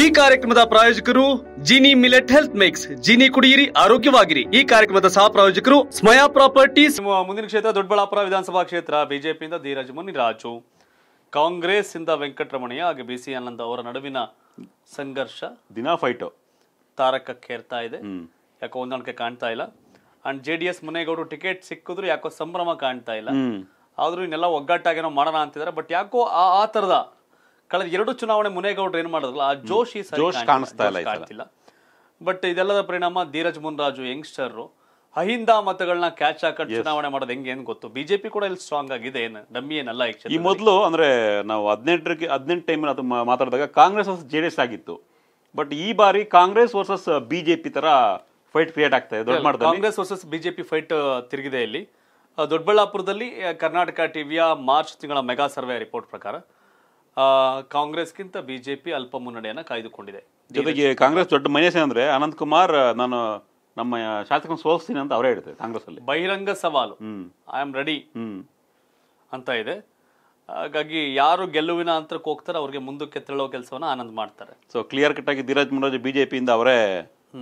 ಈ ಕಾರ್ಯಕ್ರಮದ ಪ್ರಾಯೋಜಕರು Jini millet health mix Jini ಕುಡಿಯಿರಿ ಆರೋಗ್ಯವಾಗಿರಿ ಈ ಕಾರ್ಯಕ್ರಮದ ಸಹ ಪ್ರಾಯೋಜಕರು ಸ್ಮಯಾ ಪ್ರಾಪರ್ಟೀಸ್ ಮುಂದಿನ ಕ್ಷೇತ್ರ ದೊಡ್ಡಬಳ್ಳಾಪುರ ವಿಧಾನಸಭಾ ಕ್ಷೇತ್ರ ಬಿಜೆಪಿಯಿಂದ ಧೀರಜ್ ಮುನಿರಾಜು ಕಾಂಗ್ರೆಸ್ ಇಂದ ವೆಂಕಟರಮಣಯ್ಯ ಹಾಗೆ ಬಿ ಸಿ ಆನಂದ್ ಅವರ ನಡುವಿನ ಸಂಘರ್ಷ ದಿನಾ ಫೈಟ್ ತಾರಕಕ್ಕೇರ್ತಾ ಇದೆ ಯಾಕೋ ಹೊಂದಾಣಿಕೆ ಕಾಣ್ತಾ ಇಲ್ಲ ಅಂಡ್ ಜೆ ಡಿ ಎಸ್ ಮುನೇಗೌಡರು ಟಿಕೆಟ್ ಸಿಕ್ಕಿದ್ರು ಯಾಕೋ ಸಂಭ್ರಮ ಕಾಣ್ತಾ ಇಲ್ಲ ಆದ್ರೂ ಇನ್ನೆಲ್ಲ ಒಗ್ಗಟ್ಟಾಗಿ ಮಾಡೋಣ ಅಂತಿದ್ದಾರೆ ಬಟ್ ಯಾಕೋ ಆ ಆ ತರದ ಕಳೆದ ಎರಡು ಚುನಾವಣೆ ಮುನೇಗೌಡರು ಏನು ಮಾಡಿದ್ರಲ್ಲ ಆ ಜೋಶಿ ಜೋಶ್ ಕಾಣಿಸ್ತಾ ಇಲ್ಲ ಬಟ್ ಇದೆಲ್ಲದ ಪರಿಣಾಮ ಧೀರಜ್ ಮುನ್ರಾಜು ಯಂಗ್ಸ್ಟರ್ ಅಹಿಂದ ಮತಗಳನ್ನ ಕ್ಯಾಚ್ ಹಾಕೊಂಡು ಚುನಾವಣೆ ಮಾಡೋದು ಹೆಂಗೆ ಏನು ಗೊತ್ತು ಬಿಜೆಪಿ ಕೂಡ ಇಲ್ಲಿ ಸ್ಟ್ರಾಂಗ್ ಆಗಿದೆ ಏನು ಡಮ್ಮಿ ಏನಲ್ಲ ಈ ಮೊದಲು ಅಂದ್ರೆ ನಾವು ಹದಿನೆಂಟರಕ್ಕೆ ಹದಿನೆಂಟು ಟೈಮ್ ಅದು ಮಾತಾಡಿದಾಗ ಕಾಂಗ್ರೆಸ್ ವರ್ಸಸ್ ಜೆ ಆಗಿತ್ತು ಬಟ್ ಈ ಬಾರಿ ಕಾಂಗ್ರೆಸ್ ವರ್ಸಸ್ ಬಿಜೆಪಿ ತರ ಫೈಟ್ ಕ್ರಿಯೇಟ್ ಆಗ್ತಾ ಇದೆ ಕಾಂಗ್ರೆಸ್ ವರ್ಸಸ್ ಬಿಜೆಪಿ ಫೈಟ್ ತಿರುಗಿದೆ ಇಲ್ಲಿ ದೊಡ್ಡಬಳ್ಳಾಪುರದಲ್ಲಿ ಕರ್ನಾಟಕ ಟಿವಿಯ ಮಾರ್ಚ್ ತಿಂಗಳ ಮೆಗಾ ಸರ್ವೆ ರಿಪೋರ್ಟ್ ಪ್ರಕಾರ ಕಾಂಗ್ರೆಸ್ಗಿಂತ ಬಿಜೆಪಿ ಅಲ್ಪ ಮುನ್ನಡೆಯನ್ನು ಕಾಯ್ದುಕೊಂಡಿದೆ ಜೊತೆಗೆ ಕಾಂಗ್ರೆಸ್ ದೊಡ್ಡ ಮೈನಸ್ ಏನಂದ್ರೆ ಅನಂತ್ ಕುಮಾರ್ ನಾನು ನಮ್ಮ ಶಾಸಕನ ಸೋಲಿಸ್ತೀನಿ ಅಂತ ಅವರೇ ಹೇಳ್ತಾರೆ ಕಾಂಗ್ರೆಸ್ ಅಲ್ಲಿ ಬಹಿರಂಗ ಸವಾಲು ಐ ಆಮ್ ರೆಡಿ ಅಂತ ಇದೆ ಹಾಗಾಗಿ ಯಾರು ಗೆಲುವಿನ ಅಂತರಕ್ಕೆ ಹೋಗ್ತಾರೆ ಅವ್ರಿಗೆ ಮುಂದಕ್ಕೆ ತೆರಳೋ ಕೆಲಸವನ್ನ ಆನಂದ್ ಮಾಡ್ತಾರೆ ಸೊ ಕ್ಲಿಯರ್ ಕಟ್ ಆಗಿ ಧೀರಜ್ ಬಿಜೆಪಿ ಇಂದ ಅವರೇ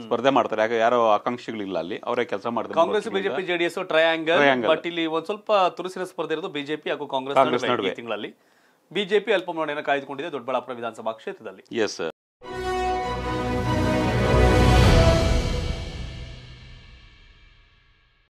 ಸ್ಪರ್ಧೆ ಮಾಡ್ತಾರೆ ಯಾಕೆ ಯಾರೋ ಆಕಾಂಕ್ಷಿಗಳಿಲ್ಲ ಅಲ್ಲಿ ಅವರೇ ಕೆಲಸ ಮಾಡ್ತಾರೆ Congress BJP JDS triangle but ಇಲ್ಲಿ ಒಂದ್ ಸ್ವಲ್ಪ ತುರುಸಿನ ಸ್ಪರ್ಧೆ ಇರೋದು ಬಿಜೆಪಿ ಹಾಗೂ ಕಾಂಗ್ರೆಸ್ ತಿಂಗಳಲ್ಲಿ ಬಿಜೆಪಿ ಅಲ್ಪಮೌಲ್ಯನ ಕಾಯ್ದುಕೊಂಡಿದೆ ದೊಡ್ಡಬಳ್ಳಾಪುರ ವಿಧಾನಸಭಾ ಕ್ಷೇತ್ರದಲ್ಲಿ ಎಸ್